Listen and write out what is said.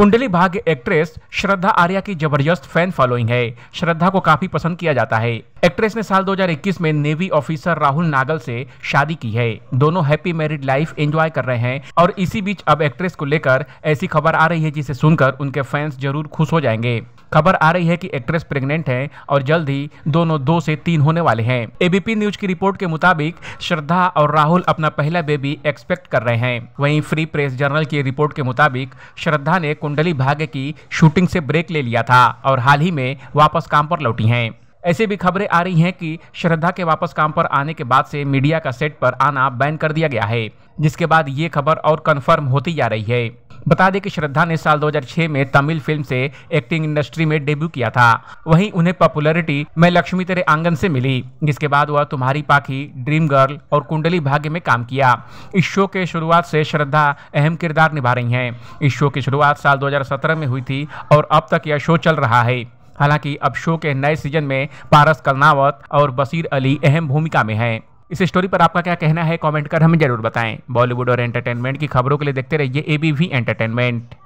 कुंडली भाग्य एक्ट्रेस श्रद्धा आर्या की जबरदस्त फैन फॉलोइंग है श्रद्धा को काफी पसंद किया जाता है एक्ट्रेस ने साल 2021 में नेवी ऑफिसर राहुल नागल से शादी की है दोनों हैप्पी मैरिड लाइफ एंजॉय कर रहे हैं और इसी बीच अब एक्ट्रेस को लेकर ऐसी खबर आ रही है जिसे सुनकर उनके फैंस जरूर खुश हो जाएंगे खबर आ रही है कि एक्ट्रेस प्रेग्नेंट है और जल्द ही दोनों दो से तीन होने वाले हैं एबीपी न्यूज की रिपोर्ट के मुताबिक श्रद्धा और राहुल अपना पहला बेबी एक्सपेक्ट कर रहे हैं वहीं फ्री प्रेस जर्नल की रिपोर्ट के मुताबिक श्रद्धा ने कुंडली भाग्य की शूटिंग से ब्रेक ले लिया था और हाल ही में वापस काम पर लौटी हैं ऐसे भी खबरें आ रही हैं कि श्रद्धा के वापस काम पर आने के बाद से मीडिया का सेट पर आना बैन कर दिया गया है जिसके बाद ये खबर और कन्फर्म होती जा रही है बता दें कि श्रद्धा ने साल 2006 में तमिल फिल्म से एक्टिंग इंडस्ट्री में डेब्यू किया था वहीं उन्हें पॉपुलैरिटी मैं लक्ष्मी तेरे आंगन से मिली जिसके बाद वह तुम्हारी पाखी ड्रीम गर्ल और कुंडली भाग्य में काम किया इस शो के शुरुआत से श्रद्धा अहम किरदार निभा रही हैं इस शो की शुरुआत साल 2017 में हुई थी और अब तक यह शो चल रहा है हालांकि अब शो के नए सीजन में पारस कलनावत और बसीर अली अहम भूमिका में हैं इस स्टोरी पर आपका क्या कहना है कमेंट कर हमें जरूर बताएं बॉलीवुड और एंटरटेनमेंट की खबरों के लिए देखते रहिए एबीवी एंटरटेनमेंट